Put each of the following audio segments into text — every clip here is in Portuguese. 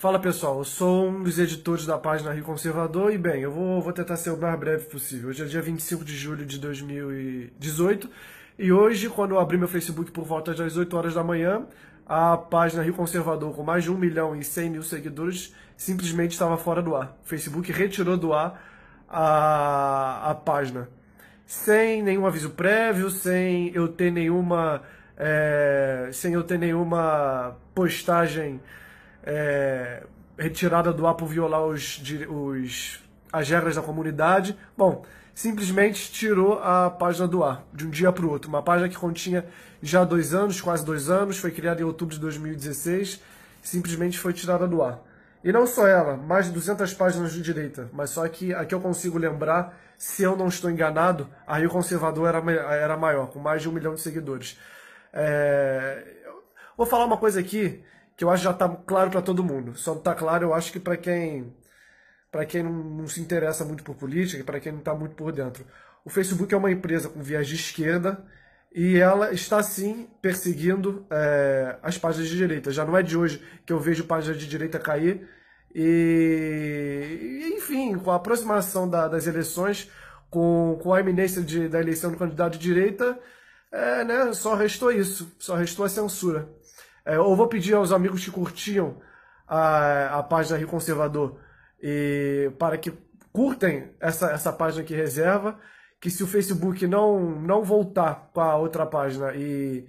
Fala pessoal, eu sou um dos editores da página Rio Conservador e bem, eu vou, vou tentar ser o mais breve possível. Hoje é dia 25 de julho de 2018 e hoje, quando eu abri meu Facebook por volta das 8 horas da manhã, a página Rio Conservador, com mais de 1 milhão e 100 mil seguidores, simplesmente estava fora do ar. O Facebook retirou do ar a, a página. Sem nenhum aviso prévio, sem eu ter nenhuma. É, sem eu ter nenhuma postagem é, retirada do ar por violar os, os, as regras da comunidade. Bom, simplesmente tirou a página do ar, de um dia para o outro. Uma página que continha já dois anos, quase dois anos, foi criada em outubro de 2016, simplesmente foi tirada do ar. E não só ela, mais de 200 páginas de direita, mas só que aqui eu consigo lembrar, se eu não estou enganado, a Rio Conservador era, era maior, com mais de um milhão de seguidores. É... Vou falar uma coisa aqui que eu acho que já está claro para todo mundo. Só não está claro, eu acho que para quem para quem não, não, se interessa muito por política, para quem não está muito por dentro. O Facebook é uma empresa com viés de esquerda e ela está sim perseguindo é, as páginas de direita. Já não é de hoje que eu vejo páginas de direita cair. E, enfim, com a aproximação da, das eleições, com, com a iminência de, da eleição do candidato de direita, é, né, só restou isso, só restou a censura. É, ou vou pedir aos amigos que curtiam a, a página Rio Conservador e para que curtem essa, essa página que reserva, que se o Facebook não, não voltar para a outra página e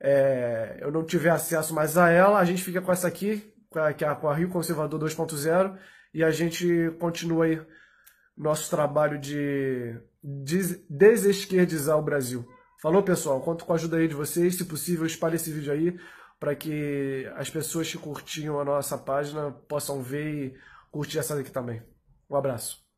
é, eu não tiver acesso mais a ela, a gente fica com essa aqui, que é com a Rio Conservador 2.0, e a gente continua aí nosso trabalho de desesquerdizar o Brasil. Falou, pessoal? Conto com a ajuda aí de vocês. Se possível, espalhe esse vídeo aí para que as pessoas que curtiam a nossa página possam ver e curtir essa daqui também. Um abraço.